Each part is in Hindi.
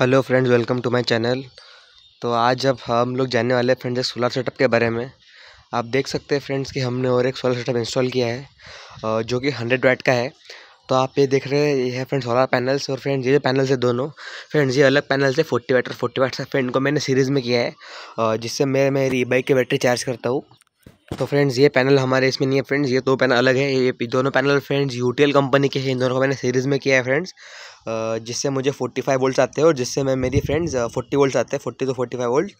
hello friends welcome to my channel तो आज अब हम लोग जानने वाले हैं फ्रेंड्स एक सोलर सेटअप के बारे में आप देख सकते हैं फ्रेंड्स कि हमने और एक सोलर सेटअप इंस्टॉल किया है जो कि हंड्रेड वाट का है तो आप ये देख रहे हैं ये है फ्रेंड्स सोलर पैनल्स और फ्रेंड्स ये पैनल्स है दोनों फ्रेंड्स ये अलग पैनल्स है फोर्टी वाट और फोर्टी वाट फ्रेंड को मैंने सीरीज़ में किया है जिससे मैं मेरी बाइक की बैटरी चार्ज करता हूँ तो फ्रेंड्स ये पैनल हमारे इसमें नहीं है फ्रेंड्स ये दो पैनल अलग है ये दोनों पैनल फ्रेंड्स यूटीएल कंपनी के हैं इन दोनों को मैंने सीरीज़ में किया है फ्रेंड्स जिससे मुझे फोर्टी फाइव वोल्ट आते हैं और जिससे मैं मेरी फ्रेंड्स फोर्टी वोल्ट आते हैं forty to forty five volt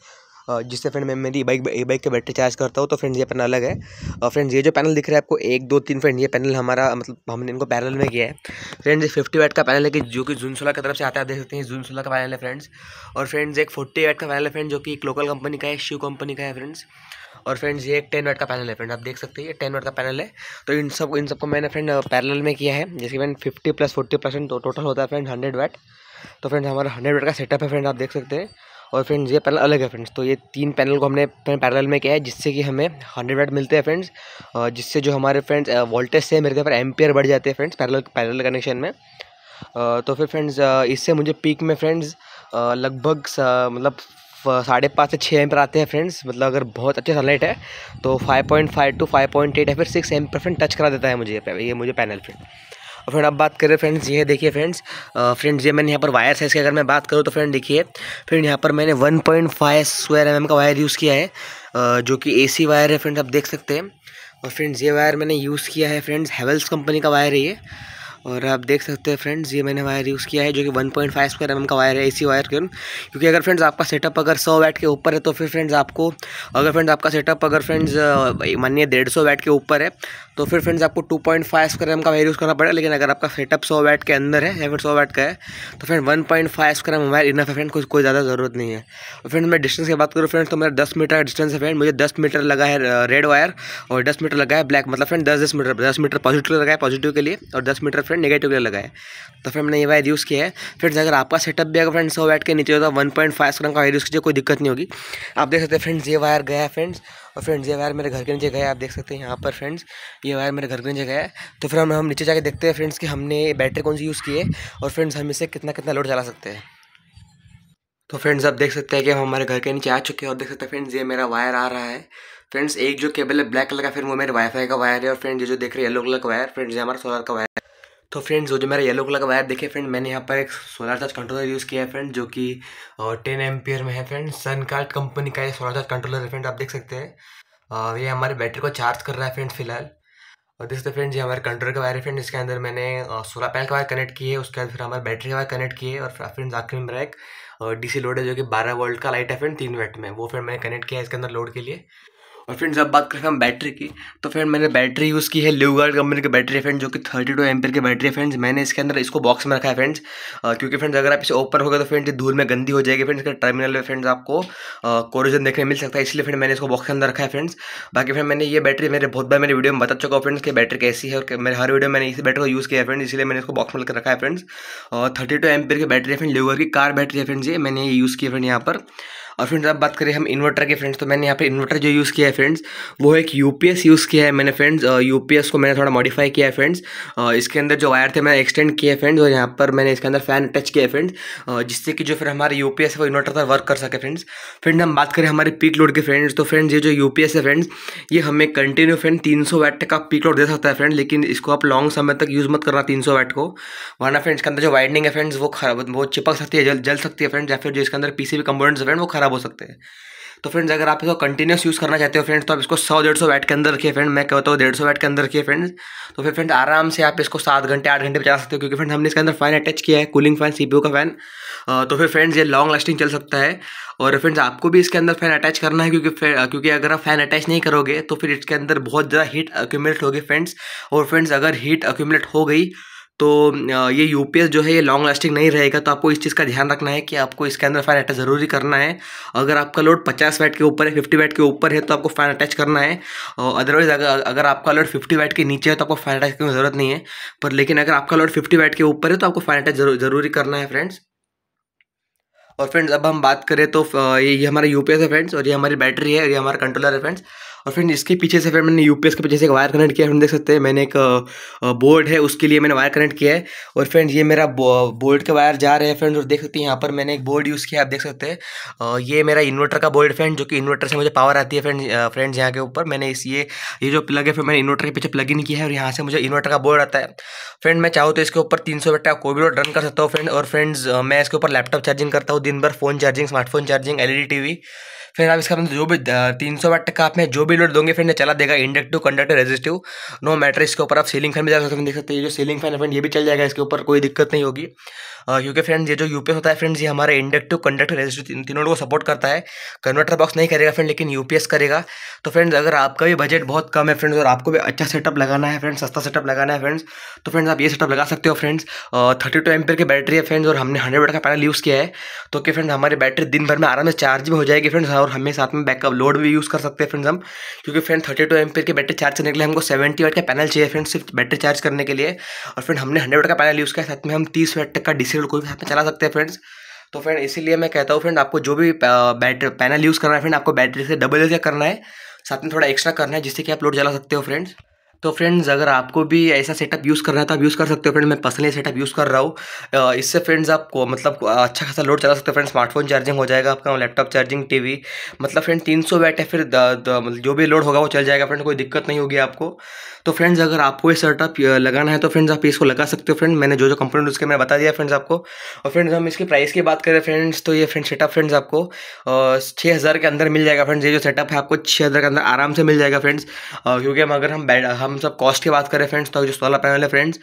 जिससे फ्रेंड मैं मेरी बाइक ए बाइक की बैटरी चार्ज करता हूँ तो फ्रेंड्स ये पैनल अलग है और फ्रेंड्स ये जो पैनल दिख रहा है आपको एक दो तीन फ्रेंड ये पैनल हमारा मतलब हमने इनको पैरल में किया है फ्रेंड्स ये फिफ्टी वैट का पैनल है कि जो कि जून सोलह की तरफ से आता है देख सकते हैं जून सोलह का पैनल है फ्रेंड्स और फ्रेंड्स एक फोर्टी वैट का पैनल है फ्रेंड जो कि एक लोकल कंपनी का है शिव कंपनी का है फ्रेंड्स और फ्रेंड्स ये एक टेन वैट का पैनल है फ्रेंड आप देख सकते हैं टेन वैट का पैनल है तो इन सब इन सबको मैंने फ्रेंड पैरल में किया है जैसे मैंने fifty plus forty percent total होता है फ्रेंड हंड्रेड वैट तो फ्रेंड्स हमारा हंड्रेड वैट का सेटअप है फ्रेंड आप देख सकते हैं और फ्रेंड्स ये पैनल अलग है फ्रेंड्स तो ये तीन पैनल को हमने पैरल में किया है जिससे कि हमें हंड्रेड वाट मिलते हैं फ्रेंड्स जिससे जो हमारे फ्रेंड्स वोल्टेज से मेरे पर एम्पियर बढ़ जाते हैं फ्रेंड्स पैरल पैरल कनेक्शन में तो फिर फ्रेंड्स इससे मुझे पीक में फ्रेंड्स लगभग मतलब साढ़े पाँच से छः एम पर आते हैं फ्रेंड्स मतलब अगर बहुत अच्छे सनलाइट है तो five point five to five point eight है फिर सिक्स एम पर फ्रेंड टच करा देता है मुझे ये मुझे पैनल फ्रेंड और फ्रेंड अब बात करें फ्रेंड्स ये देखिए फ्रेंड्स फ्रेंड्स ये मैंने यहाँ पर वायर साइज़ की अगर मैं बात करूँ तो फ्रेंड देखिए फ्रेंड यहाँ पर मैंने one point five square M का वायर यूज़ किया है जो कि ए वायर है फ्रेंड्स आप देख सकते हैं और फ्रेंड्स ये वायर मैंने यूज़ किया है फ्रेंड्स हेवल्स कंपनी का वायर है ये और आप देख सकते हैं फ्रेंड्स ये मैंने वायर यूज़ किया है जो कि 1.5 पॉइंट फाइव स्क्वायर एम का वायर है एसी वायर के क्योंकि अगर फ्रेंड्स आपका सेटअप अगर 100 वैट के ऊपर है तो फिर फ्रेंड्स आपको अगर फ्रेंड्स आपका सेटअप अगर फ्रेंड्स मानिए डेढ़ सौ वैट के ऊपर है तो फिर फ्रेंड्स आपको two point five square M का वायर यूज़ करना पड़ेगा लेकिन अगर आपका सेटअप सौ वैट के अंदर है या फिर सौ वैट का है तो friend one point five square M wire enough है फ्रेंड कुछ कोई ज़्यादा ज़रूरत नहीं है और फ्रेंड मैं डिस्टेंस की बात करूँ फ्रेंड तो मेरा दस मीटर का डिस्टेंस है फ्रेंड मुझे दस मीटर लगा है रेड वायर और दस मीटर लगा है ब्लैक मतलब फ्रेंड दस दस मीटर दस मीटर पॉजिटिव लगा है पॉजिटिव के लिए और दस मीटर फ्रेंड नेगेटिव के लिए लगा है तो फिर मैंने ये वायर यूज़ किया है फ्रेंड्स अगर आपका सेटअप भी अगर फ्रेंड सौ वैट के नीचे होता है वन पॉइंट फाइव स्क्रम का वायर यूज़ कीजिए कोई दिक्कत नहीं होगी आप देख सकते हैं फ्रेंड्स ये वायर गया है फ्रेंड्स और फ्रेंड्स ये वायर मेरे घर के नीचे गया आप देख सकते हैं यहाँ पर फ्रेंड्स ये वायर मेरे घर के नीचे गया तो फिर हम हम नीचे जाके देखते हैं फ्रेंड्स कि हमने बैटरी कौन सी यूज़ की है और फ्रेंड्स हम इसे कितना कितना लोड चला सकते हैं तो फ्रेंड्स आप देख सकते हैं कि हम हमारे घर के नीचे आ चुके हैं और देख सकते हैं फ्रेंड्स ये मेरा वायर आ रहा है फ्रेंड्स एक जो केबल है ब्लैक कलर का फिर वो मेरे वाईफाई का वायर है और फ्रेंड ये जो देख रहे हैं येलो कलर का वायर फ्रेंड्स ये हमारा सोलर का वायर तो फ्रेंड्स वो जो मेरा येलो कलर का वायर देखे फ्रेंड मैंने यहाँ पर एक सोलर चार्ज कंट्रोलर यूज़ किया है फ्रेंड जो कि टेन एम में है फ्रेंड सनकार्ट कंपनी का ये सोलर चार्ज कंट्रोलर है फ्रेंड आप देख सकते हैं और ये हमारे बैटरी को चार्ज कर रहा है फ्रेंड फिलहाल और देख सकते फ्रेंड ये हमारे कंट्रोलर का वायर है फ्रेंड इसके अंदर मैंने सोलर पैनल का वायर कनेक्ट किए उसके बाद फिर हमारे बैटरी का वायर कनेक्ट किए और फ्रेंड्स आखिर में मेरा एक डी लोड है जो कि बारह वोल्ट का लाइट है फ्रेंड तीन वेट में वो फिर मैंने कनेक्ट किया है इसके अंदर लोड के लिए और फ्रेंड्स अब बात करें हम बैटरी की तो फ्रेंड मैंने बैटरी यूज़ की है ल्यूगार्ड कंपनी की बैटरी फ्रेंड जो कि थर्टी टू एम्पियर की बैटरी है फ्रेंड्स मैंने इसके अंदर इसको बॉक्स में रखा है फ्रेंड्स क्योंकि फ्रेंड्स अगर आप इसे ओपन होगा तो फ्रेंड्स धूल में गंदी हो जाएगी फ्रेंड्स टर्मिनल में फ्रेंड्स आपको कोरोजन देखने मिल सकता है इसलिए फ्रेंड मैंने इसको बॉक्स के अंदर रखा है फ्रेंड्स बाकी फ्रेंड मैंने ये बैटरी मेरे बहुत बार मेरे वीडियो में बता चुका हूँ फ्रेंड्स की बैटरी कैसी है और मेरे हर वीडियो मैंने इसी बैटरी को यूज़ किया है इसलिए मैंने इसको बॉक्स में लेकर रखा है फ्रेंड्स थर्टी टू एम्पियर की बैटरी है फ्रेंड ल्यूगार्ड की कार बैटरी है फ्रेंड्स ये मैंने ये यूज़ किया फ्रेंड यहाँ पर और फ्रेंड्स अब बात करें हम इन्वर्टर के फ्रेंड्स तो मैंने यहाँ पे इन्वर्टर जो यूज़ किया है फ्रेंड्स वो एक यू यूज़ किया है मैंने फ्रेंड्स यू को मैंने थोड़ा मॉडिफाई किया है फ्रेंड्स इसके अंदर जो वायर थे मैंने एक्सटेंड किया है फ्रेंड्स और यहाँ पर मैंने इसके अंदर फैन अटैच किया है फ्रेंड्स जिससे कि जो फिर हमारे यू पी वो इन्वर्टर पर वर्क कर सके फ्रेंड्स फ्रेंड हम बात करें हमारे पीक लोड के फ्रेंड्स तो फ्रेंड्स ये जो यू है फ्रेंड्स ये हमें कंटिन्यू फ्रेंड तीन सौ वैट का पीक लोड दे सकता है फ्रेंड लेकिन इसको आप लॉन्ग समय तक यूज़ मत करना तीन सौ वैट को वरना फ्रेंड्स इसके अंदर जो वाइडनिंग है फ्रेंड्स वो खराब वो चिपक सकती है जल जल सकती है फ्रेंड्स या फिर जो इसके अंदर पीसीबी कंपोनेंट्स फ्रेंड वो खराब ख़राब हो सकते हैं तो फ्रेंड्स अगर आप इसको कंटिन्यूस यूज़ करना चाहते हो फ्रेंड्स तो आप इसको सौ डेढ़ सौ वैट के अंदर रखिए फ्रेंड मैं कहता हूँ डेढ़ सौ वैट के अंदर रखिए फ्रेंड्स तो फिर फ्रेंड आराम से आप इसको सात घंटे आठ घंटे बचा सकते हो क्योंकि फ्रेंड हमने इसके अंदर फैन अटैच किया है कूलिंग फैन सी का फैन तो फिर फ्रेंड्स ये लॉन्ग लास्टिंग चल सकता है और फ्रेंड्स आपको भी इसके अंदर फैन अटैच करना है क्योंकि क्योंकि अगर आप फैन अटैच नहीं करोगे तो फिर इसके अंदर बहुत ज़्यादा हीट अक्यूमलेट होगी फ्रेंड्स और फ्रेंड्स अगर हीट अक्यूमलेट हो गई तो ये यू जो है ये लॉन्ग लास्टिंग नहीं रहेगा तो आपको इस चीज़ का ध्यान रखना है कि आपको इसके अंदर फ़ैन अटैच ज़रूरी करना है अगर आपका लोड 50 वैट के ऊपर है 50 वैट के ऊपर है तो आपको फ़ैन अटैच करना है अदरवाइज़ अगर अगर आपका लोड 50 वैट के नीचे है तो आपको फ़ैन अटैच करने की ज़रूरत नहीं है पर लेकिन अगर आपका लोड फिफ्टी वैट के ऊपर है तो आपको फ़ैन अटैच ज़रूरी करना है फ्रेंड्स और फ्रेंड्स अब हम बात करें तो ये हमारा यू है फ्रेंड्स और ये हमारी बैटरी है और ये हमारा कंट्रोलर है फ्रेंड्स और फ्रेंड इसके पीछे से फिर मैंने यूपीएस के पीछे से एक वायर कनेक्ट किया फ्रेंड देख सकते हैं मैंने एक बोर्ड है उसके लिए मैंने वायर कनेक्ट किया है और फ्रेंड ये मेरा बोर्ड का वायर जा रहे हैं फ्रेंड और देख सकते हैं यहाँ पर मैंने एक बोर्ड यूज़ किया आप देख सकते हैं ये मेरा इन्वर्टर का बोर्ड फ्रेंड जो कि इन्वर्टर से मुझे पावर आती है फ्रेंड फ्रेंड्स यहाँ के ऊपर मैंने इस ये ये जो प्लग है फिर मैंने इन्वर्टर के पीछे प्लग इन किया है और यहाँ से मुझे इन्वर्टर का बोर्ड आता है फ्रेंड मैं चाहूँ तो इसके ऊपर तीन सौ का कोई भी रन कर सकता हूँ फ्रेंड और फ्रेंड्स मैं इसके ऊपर लैपटॉप चार्जिंग करता हूँ दिन भर phone charging smartphone charging L TV फिर आप इसका मतलब जो भी तीन सौ वाट का आप में जो भी लोड दोगे फ्रेंड चला देगा inductive conductor resistive no matter इसके ऊपर आप सीलिंग फैन भी जा सकते हैं देख सकते हैं जो सीलिंग फैन है फ्रेंड ये भी चल जाएगा इसके ऊपर कोई दिक्कत नहीं होगी क्योंकि फ्रेंड ये जो यूपीएस होता है फ्रेंड्स ये हमारे इंडक्टिव कंडक्टर रेजिस्टिव तीनों को सपोर्ट करता है कन्वर्टर बॉक्स नहीं करेगा फ्रेंड लेकिन यूपीएस करेगा तो फ्रेंड्स अगर आपका भी बजट बहुत कम है फ्रेंड्स और आपको भी अच्छा सेटअप लगाना है फ्रेंड्स सस्ता सेटअप लगाना है फ्रेंड्स तो फ्रेंड्स आप ये सेटअप लगा सकते हो फ्रेंड्स थर्टी टू एमपेयर की बैटरी है फ्रेंड्स और हमने हंड्रेड वोट का पैनल यूज़ किया है तो कि फ्रेंड्स हमारी बैटरी दिन भर में आराम से चार्ज भी हो जाएगी फ्रेंड्स और हमें साथ में बैकअप लोड भी यूज़ कर सकते हैं फ्रेंड्स हम क्योंकि फ्रेंड थर्टी टू एम की बैटरी चार्ज करने के लिए हमको सेवेंटी वाट का पैनल चाहिए फ्रेंड सिर्फ बैटरी चार्ज करने के लिए और फ्रेंड हमने हंड्रेड वाट का पैनल यूज़ किया साथ में हम तीस वाट तक का डी कोई भी साथ में चला सकते हैं फ्रेंड्स तो फ्रेंड इसीलिए मैं कहता हूँ फ्रेंड आपको जो भी बैटरी पैनल यूज़ करना है फ्रेंड आपको बैटरी से डबल करना है साथ में थोड़ा एक्स्ट्रा करना है जिससे कि आप लोड चला सकते हो फ्रेंड्स तो फ्रेंड्स अगर आपको भी ऐसा सेटअप यूज़ करना है तो आप यूज़ कर सकते हो फ्रेंड मैं पर्सनली सेटअप यूज़ कर रहा हूँ इससे फ्रेंड्स आप मतलब अच्छा खासा लोड चला सकते हो फ्रेंड स्मार्टफोन चार्जिंग हो जाएगा आपका लैपटॉप चार्जिंग टीवी मतलब फ्रेंड तीन सौ वैट है फिर द, द, मतलब जो भी लोड होगा वो चल जाएगा फ्रेंड कोई दिक्कत नहीं होगी आपको तो फ्रेंड्स अगर आपको ये सेटअप लगाना है तो फ्रेंड्स आप इसको लगा सकते हो फ्रेंड मैंने जो जो कंपनी उसके मैंने बता दिया फ्रेंड्स आपको और फ्रेंड्स हम इसकी प्राइस की बात करें फ्रेंड्स तो ये फ्रेंड सेटअप फ्रेंड्स आपको छः हज़ार के अंदर मिल जाएगा फ्रेंड्स ये जो सेटअप है आपको छः हज़ार के अंदर आराम से मिल जाएगा फ्रेंड्स क्योंकि हम अगर हम बैठ हम हम सब कॉस्ट की बात करें फ्रेंड्स तो जो सोलर पैनल है फ्रेंड्स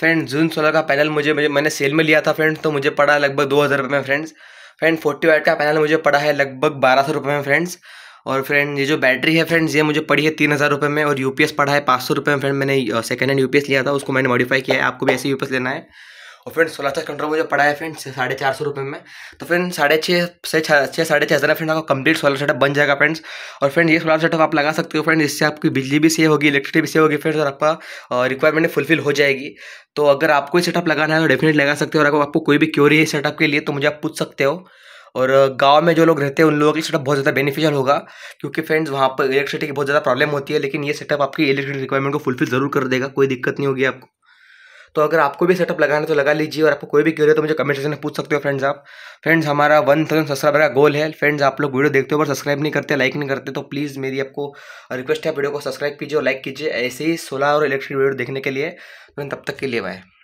फ्रेंड्स जून सोलर का पैनल मुझे मुझे मैंने सेल में लिया था फ्रेंड्स तो मुझे पड़ा लगभग दो हज़ार रुपये में फ्रेंड्स फ्रेंड फोर्टी वाइट का पैनल मुझे पड़ा है लगभग बारह सौ रुपये में फ्रेंड्स और फ्रेंड ये जो बैटरी है फ्रेंड्स ये मुझे पड़ी है तीन हज़ार रुपये में और यूपीएस पड़ा है पाँच सौ रुपये में फ्रेंड मैंने सेकंड हैंड यूपीएस लिया था उसको मैंने मॉडिफाई किया है आपको भी ऐसे यूपीएस लेना है और फ्रेंड सोलह हज़ार कंट्रोल मुझे पड़ा है फ्रेंड साढ़े चार सौ रुपये में तो फ्रेंड साढ़े छः से छः साढ़े छः हज़ार फ्रेंड आपको कंप्लीट सोलर सेटअप बन जाएगा फ्रेंड्स और फ्रेंड ये सोलर सेटअप आप लगा सकते हो फ्रेंड इससे आपकी बिजली भी सेव होगी इलेक्ट्रिसिटी भी सेव होगी फ्रेंड्स और आपका रिक्वायरमेंट फुलफिल हो जाएगी तो अगर आपको सेटअप लगाना है तो डेफिनेट लगा सकते हो और अगर आपको कोई भी क्योरी है सेटअप के लिए तो मुझे आप पूछ सकते हो और गांव में जो लोग रहते हैं उन लोगों के लिए सेटअप बहुत ज़्यादा बेनिफिशियल होगा क्योंकि फ्रेंड्स वहाँ पर इलेक्ट्रिसिटी की बहुत ज़्यादा प्रॉब्लम होती है लेकिन ये सेटअप आपकी इलेक्ट्रिक रिक्वायरमेंट को फुलफिल ज़रूर कर देगा कोई दिक्कत नहीं होगी आपको तो अगर आपको भी सेटअप लगाना है तो लगा लीजिए और आपको कोई भी क्यों तो मुझे कमेंट सेक्शन में पूछ सकते हो फ्रेंड्स आप फ्रेंड्स हमारा वन थाउजेंड सब्सक्राइबर का गोल है फ्रेंड्स आप लोग वीडियो देखते हो और सब्सक्राइब नहीं करते लाइक नहीं करते तो प्लीज़ मेरी आपको रिक्वेस्ट है वीडियो को सब्सक्राइब कीजिए और लाइक कीजिए ऐसे ही सोलह और इलेक्ट्रिक वीडियो देखने के लिए तो तब तक के लिए बाय